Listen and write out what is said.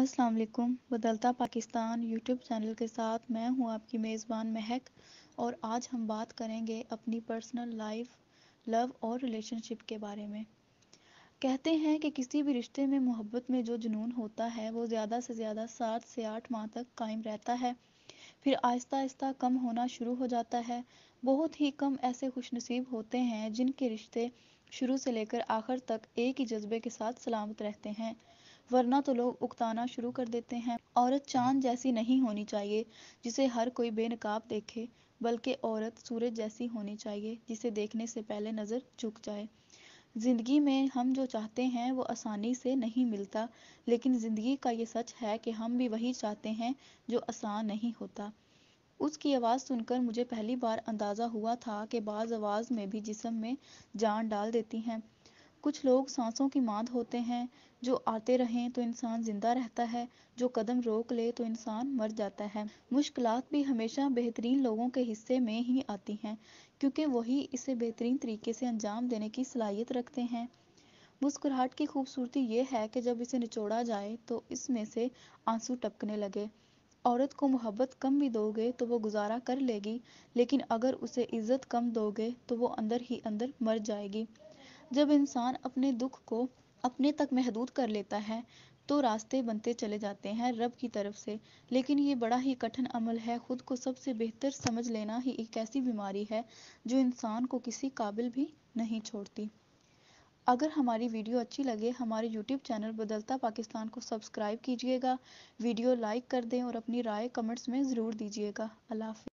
असलकुम बदलता Pakistan YouTube channel के साथ मैं हूं आपकी मेज़बान महक और आज हम बात करेंगे अपनी पर्सनल लाइफ लव और रिलेशनशिप के बारे में कहते हैं कि किसी भी रिश्ते में मोहब्बत में जो जुनून होता है वो ज़्यादा से ज़्यादा सात से आठ माह तक कायम रहता है फिर आहिस्ता आहिस्ता कम होना शुरू हो जाता है बहुत ही कम ऐसे खुशनसीब होते हैं जिनके रिश्ते शुरू से लेकर आखिर तक एक ही जज्बे के साथ सलामत रहते हैं वरना तो लोग उकताना शुरू कर देते हैं औरत चांद जैसी नहीं होनी चाहिए जिसे हर कोई बेनकाब देखे बल्कि औरत सूरज जैसी होनी चाहिए जिसे देखने से पहले नज़र झुक जाए ज़िंदगी में हम जो चाहते हैं वो आसानी से नहीं मिलता लेकिन ज़िंदगी का ये सच है कि हम भी वही चाहते हैं जो आसान नहीं होता उसकी आवाज़ सुनकर मुझे पहली बार अंदाज़ा हुआ था कि बाज़ आवाज़ में भी जिस्म में जान डाल देती हैं कुछ लोग सांसों की मांद होते हैं जो आते रहें तो इंसान ज़िंदा रहता है जो कदम रोक ले तो इंसान मर जाता है मुश्किल भी हमेशा बेहतरीन लोगों के हिस्से में ही आती हैं क्योंकि वही इसे बेहतरीन तरीके से अंजाम देने की सलाहियत रखते हैं मुस्कुराहट की खूबसूरती ये है कि जब इसे निचोड़ा जाए तो इसमें से आंसू टपकने लगे औरत को मोहब्बत कम भी दोगे तो वो गुजारा कर लेगी लेकिन अगर उसे इज्जत कम दोगे तो वो अंदर ही अंदर मर जाएगी जब इंसान अपने दुख को अपने तक महदूद कर लेता है तो रास्ते बनते चले जाते हैं रब की तरफ से लेकिन ये बड़ा ही कठिन अमल है खुद को सबसे बेहतर समझ लेना ही एक ऐसी बीमारी है जो इंसान को किसी काबिल भी नहीं छोड़ती अगर हमारी वीडियो अच्छी लगे हमारे यूट्यूब चैनल बदलता पाकिस्तान को सब्सक्राइब कीजिएगा वीडियो लाइक कर दें और अपनी राय कमेंट्स में ज़रूर दीजिएगा अल्लाह